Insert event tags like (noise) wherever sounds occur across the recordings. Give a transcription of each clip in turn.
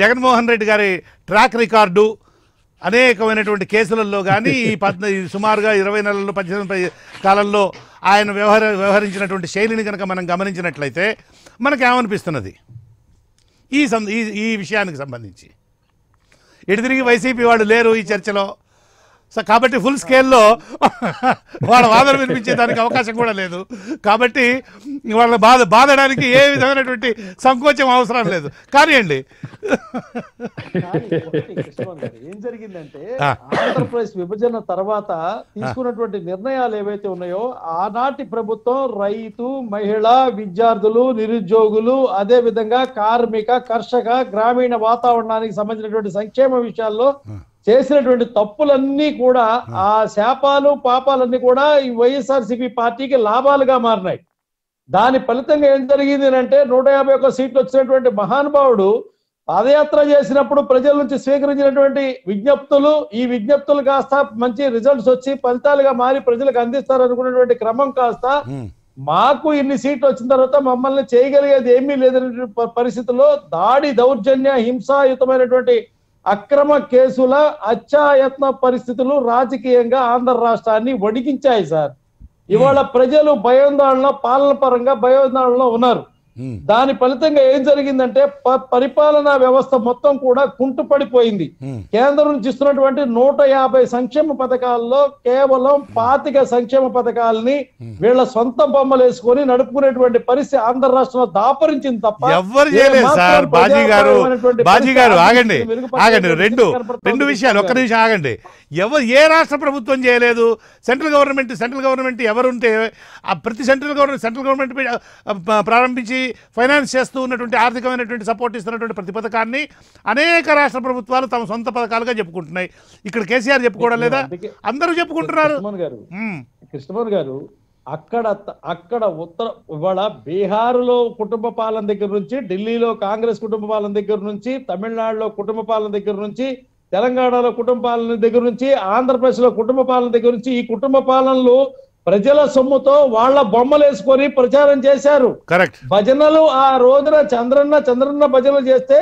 జగన్మోహన్ రెడ్డి గారి track record అనేకమైనటువంటి కేసులలో కానీ ఈ పద్ సుమారుగా ఇరవై నెలల్లో పద్దెనిమిది కాలంలో ఆయన వ్యవహర వ్యవహరించినటువంటి శైలిని కనుక మనం గమనించినట్లయితే మనకేమనిపిస్తున్నది ఈ ఈ విషయానికి సంబంధించి ఎటు తిరిగి వైసీపీ వాళ్ళు లేరు ఈ చర్చలో సో కాబట్టి ఫుల్ స్కేల్లో వాళ్ళ వాదన వినిపించేదానికి అవకాశం కూడా లేదు కాబట్టి వాళ్ళ బాధ బాధడానికి ఏ విధమైనటువంటి సంకోచం అవసరం లేదు అండి ఏం జరిగిందంటే ఆంధ్రప్రదేశ్ విభజన తర్వాత తీసుకున్నటువంటి నిర్ణయాలు ఏవైతే ఉన్నాయో ఆనాటి ప్రభుత్వం రైతు మహిళ విద్యార్థులు నిరుద్యోగులు అదే విధంగా కార్మిక కర్షక గ్రామీణ వాతావరణానికి సంబంధించినటువంటి సంక్షేమ విషయాల్లో చేసినటువంటి తప్పులన్నీ కూడా ఆ శాపాలు పాపాలన్నీ కూడా ఈ వైఎస్ఆర్సీపీ పార్టీకి లాభాలుగా మారినాయి దాని ఫలితంగా ఏం జరిగింది అంటే నూట యాభై ఒక్క సీట్లు వచ్చినటువంటి మహానుభావుడు పాదయాత్ర చేసినప్పుడు ప్రజల నుంచి స్వీకరించినటువంటి విజ్ఞప్తులు ఈ విజ్ఞప్తులు కాస్త మంచి రిజల్ట్స్ వచ్చి ఫలితాలుగా మారి ప్రజలకు అందిస్తారు అనుకున్నటువంటి క్రమం కాస్త మాకు ఇన్ని సీట్లు వచ్చిన తర్వాత మమ్మల్ని చేయగలిగేది ఏమీ లేదనే పరిస్థితుల్లో దాడి దౌర్జన్య హింసాయుతమైనటువంటి అక్రమ కేసుల అత్యాయత్న పరిస్థితులు రాజకీయంగా ఆంధ్ర రాష్ట్రాన్ని వడికించాయి సార్ ఇవాళ ప్రజలు భయోందోళన పాలన పరంగా భయోందోళనలో ఉన్నారు Hmm. దాని ఫలితంగా ఏం జరిగిందంటే పరిపాలనా వ్యవస్థ మొత్తం కూడా కుంటుపడిపోయింది hmm. కేంద్రం నుంచి ఇస్తున్నటువంటి నూట యాభై సంక్షేమ పథకాల్లో కేవలం hmm. పాతిక సంక్షేమ పథకాలని వీళ్ళ సొంత బొమ్మలు వేసుకొని నడుపుకునేటువంటి పరిస్థితి ఆంధ్ర రాష్ట్రంలో దాపరించింది తప్ప ఎవరు చేయలేదు బాజీ గారు బాజీ గారు ఆగండి ఆగండి రెండు రెండు విషయాలు ఒక్క నిమిషం ఆగండి ఎవరు ఏ రాష్ట్ర ప్రభుత్వం చేయలేదు సెంట్రల్ గవర్నమెంట్ సెంట్రల్ గవర్నమెంట్ ఎవరుంటే ప్రతి సెంట్రల్ గవర్నమెంట్ సెంట్రల్ గవర్నమెంట్ ప్రారంభించి ఫైనాన్స్ చేస్తూ ఉన్నటువంటి ఆర్థికమైనటువంటి సపోర్ట్ ఇస్తున్నటువంటి ప్రతి పథకాన్ని అనేక రాష్ట్ర ప్రభుత్వాలు తమ సొంత పథకాలుగా చెప్పుకుంటున్నాయి ఇక్కడ కేసీఆర్ చెప్పుకోవడం లేదా అందరూ చెప్పుకుంటున్నారు కృష్ణమోహన్ గారు అక్కడ అక్కడ ఉత్తర ఇవాళ బీహార్లో కుటుంబ పాలన దగ్గర నుంచి ఢిల్లీలో కాంగ్రెస్ కుటుంబ పాలన దగ్గర నుంచి తమిళనాడులో కుటుంబ పాలన దగ్గర నుంచి తెలంగాణలో కుటుంబ పాలన దగ్గర నుంచి ఆంధ్రప్రదేశ్లో కుటుంబ పాలన దగ్గర నుంచి ఈ కుటుంబ పాలనలో ప్రజల సొమ్ముతో వాళ్ళ బొమ్మలు వేసుకొని ప్రచారం చేశారు కరెక్ట్ భజనలు ఆ రోజున చంద్రన్న చంద్రన్న భజనలు చేస్తే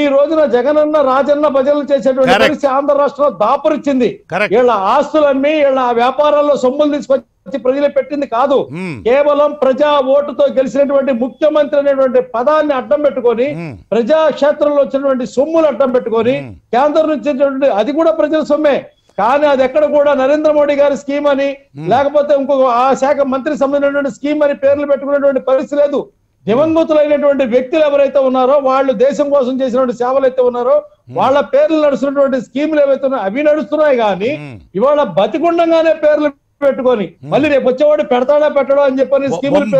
ఈ రోజున జగనన్న రాజన్న భజనలు చేసేటువంటి పరిస్థితి ఆంధ్ర రాష్ట్రం దాపరిచింది వీళ్ళ ఆస్తులన్నీ వీళ్ళ వ్యాపారాల్లో సొమ్ములు తీసుకొచ్చి ప్రజలు పెట్టింది కాదు hmm. కేవలం ప్రజా ఓటుతో గెలిచినటువంటి ముఖ్యమంత్రి అనేటువంటి పదాన్ని అడ్డం పెట్టుకొని hmm. ప్రజా క్షేత్రంలో వచ్చినటువంటి సొమ్ములు అడ్డం పెట్టుకొని hmm. కేంద్రం నుంచి అది కూడా ప్రజల సొమ్మే కానీ అది ఎక్కడ కూడా నరేంద్ర మోడీ గారి స్కీమ్ అని hmm. లేకపోతే ఇంకొక ఆ శాఖ మంత్రి సంబంధించినటువంటి స్కీమ్ అని పేర్లు పెట్టుకునేటువంటి పరిస్థితి లేదు దివంగతులైనటువంటి వ్యక్తులు ఎవరైతే ఉన్నారో వాళ్ళు దేశం కోసం చేసినటువంటి సేవలు అయితే ఉన్నారో hmm. వాళ్ళ పేర్లు నడుస్తున్నటువంటి స్కీములు ఏవైతే ఉన్నాయో అవి నడుస్తున్నాయి కానీ hmm. ఇవాళ బతికుండంగానే పేర్లు పెట్టుకొని మళ్ళీ రేపు వచ్చేవాడు పెడతాడా పెట్టడా అని చెప్పని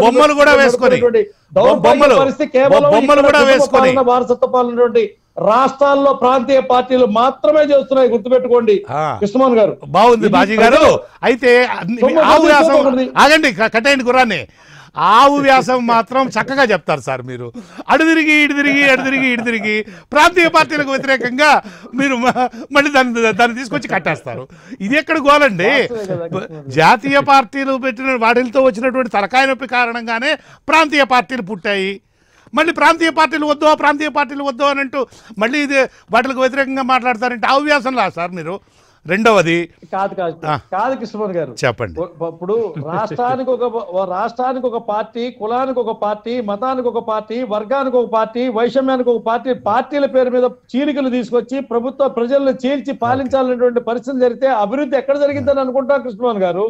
బొమ్మలు కూడా వేసుకొని పరిస్థితి కేవలం వారసత్వ పాలనటువంటి రాష్ట్రాల్లో ప్రాంతీయ పార్టీలు మాత్రమే చేస్తున్నాయి గుర్తుపెట్టుకోండి కృష్ణమోహన్ గారు బాగుంది బాజీ గారు అయితే ఆగండి కట్టండి గురాన్ని ఆవు వ్యాసం మాత్రం చక్కగా చెప్తారు సార్ మీరు అడు తిరిగి ఇటు తిరిగి అడు తిరిగి ఇటు తిరిగి ప్రాంతీయ పార్టీలకు వ్యతిరేకంగా మీరు మళ్ళీ దాన్ని దాన్ని తీసుకొచ్చి కట్టేస్తారు ఇది ఎక్కడ గోలండి జాతీయ పార్టీలు పెట్టిన వాటిలతో వచ్చినటువంటి తలకాయ నొప్పి కారణంగానే ప్రాంతీయ పార్టీలు పుట్టాయి మళ్ళీ ప్రాంతీయ పార్టీలు వద్దు ప్రాంతీయ పార్టీలు వద్దు అని అంటూ మళ్ళీ ఇది వాటికి వ్యతిరేకంగా మాట్లాడతారంటే వ్యాసం రా సార్ మీరు రెండవది కాదు కాదు కాదు కృష్ణమోహన్ గారు చెప్పండి ఇప్పుడు రాష్ట్రానికి ఒక రాష్ట్రానికి ఒక పార్టీ కులానికి ఒక పార్టీ మతానికి ఒక పార్టీ వర్గానికి ఒక పార్టీ వైషమ్యానికి ఒక పార్టీ పార్టీల పేరు మీద చీలికలు తీసుకొచ్చి ప్రభుత్వ ప్రజలను చీల్చి పాలించాలనేటువంటి పరిస్థితి జరిగితే అభివృద్ధి ఎక్కడ జరిగిందని అనుకుంటా కృష్ణమోహన్ గారు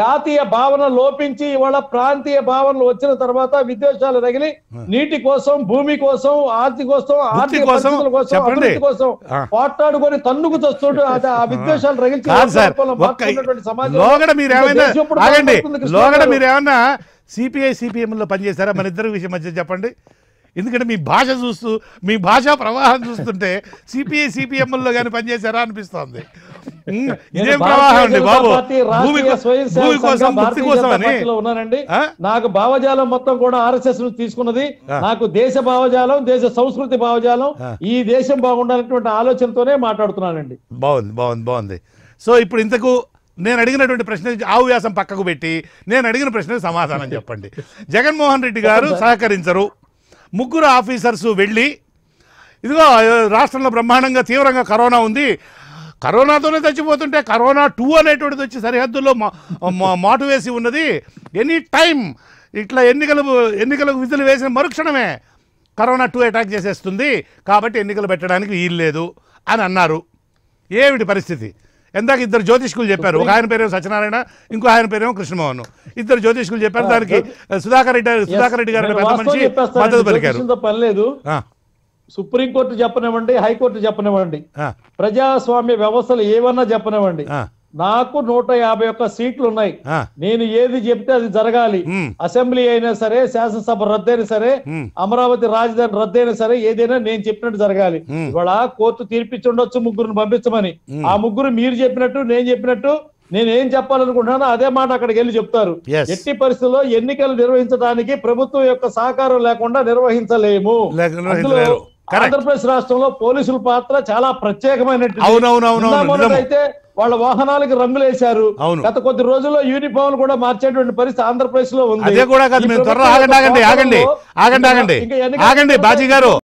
జాతీయ భావన లోపించి ఇవాళ ప్రాంతీయ భావనలు వచ్చిన తర్వాత విద్వేషాలు తగిలి నీటి కోసం భూమి కోసం ఆర్థిక కోసం ఆర్థిక కోసం అభివృద్ధి కోసం పోట్లాడుకొని తన్నుకు చూస్తుంటే ఆ లోగడ మీరేమైనా ఆగండి లోగడ మీరేమన్నా సిపిఐ సిపిఎంలో పనిచేశారా మన ఇద్దరు విషయం మధ్య చెప్పండి ఎందుకంటే మీ భాష చూస్తూ మీ భాషా ప్రవాహం చూస్తుంటే సిపిఐ సిపిఎంలో కానీ పనిచేశారా అనిపిస్తోంది నాకు భావజాలం మొత్తం కూడా ఆర్ఎస్ఎస్ నుంచి తీసుకున్నది నాకు దేశ భావజాలం దేశ సంస్కృతి భావజాలం ఈ దేశం బాగుండాలనేటువంటి ఆలోచనతోనే మాట్లాడుతున్నానండి బాగుంది బాగుంది బాగుంది సో ఇప్పుడు ఇంతకు నేను అడిగినటువంటి ప్రశ్న ఆవు వ్యాసం పక్కకు పెట్టి నేను అడిగిన ప్రశ్న సమాధానం చెప్పండి (laughs) జగన్మోహన్ రెడ్డి గారు సహకరించరు ముగ్గురు ఆఫీసర్స్ వెళ్ళి ఇదిగో రాష్ట్రంలో బ్రహ్మాండంగా తీవ్రంగా కరోనా ఉంది కరోనాతోనే చచ్చిపోతుంటే కరోనా టూ అనేటువంటిది వచ్చి సరిహద్దుల్లో మాటు వేసి ఉన్నది ఎనీ టైం ఇట్లా ఎన్నికలు ఎన్నికలకు విధులు వేసిన మరుక్షణమే కరోనా టూ అటాక్ చేసేస్తుంది కాబట్టి ఎన్నికలు పెట్టడానికి వీల్లేదు లేదు అని అన్నారు ఏమిటి పరిస్థితి ఎందాక ఇద్దరు జ్యోతిష్కులు చెప్పారు ఒక ఆయన పేరేమో సత్యనారాయణ ఇంకో ఆయన పేరేమో కృష్ణమోహన్ ఇద్దరు జ్యోతిష్కులు చెప్పారు దానికి సుధాకర్ రెడ్డి సుధాకర్ రెడ్డి గారు పెద్ద మనిషి మద్దతు పలికారు సుప్రీంకోర్టు చెప్పనివ్వండి హైకోర్టు చెప్పనివ్వండి ప్రజాస్వామ్య వ్యవస్థలు ఏమన్నా చెప్పనివ్వండి నాకు నూట యాభై ఒక్క సీట్లు ఉన్నాయి నేను ఏది చెప్తే అది జరగాలి అసెంబ్లీ అయినా సరే శాసనసభ రద్దయినా సరే అమరావతి రాజధాని రద్దయినా సరే ఏదైనా నేను చెప్పినట్టు జరగాలి ఇవాళ కోర్టు తీర్పిచ్చుండొచ్చు ముగ్గురుని పంపించమని ఆ ముగ్గురు మీరు చెప్పినట్టు నేను చెప్పినట్టు నేను ఏం చెప్పాలనుకుంటున్నానో అదే మాట అక్కడికి వెళ్ళి చెప్తారు ఎట్టి పరిస్థితుల్లో ఎన్నికలు నిర్వహించడానికి ప్రభుత్వం యొక్క సహకారం లేకుండా నిర్వహించలేము ఆంధ్రప్రదేశ్ రాష్ట్రంలో పోలీసుల పాత్ర చాలా ప్రత్యేకమైన అయితే వాళ్ళ వాహనాలకి రంగులు వేశారు గత కొద్ది రోజుల్లో యూనిఫామ్ కూడా మార్చేటువంటి పరిస్థితి ఆంధ్రప్రదేశ్ లో ఉంది కూడా ఆగండి ఆగండి ఆగండి ఆగండి ఆగండి బాజీ గారు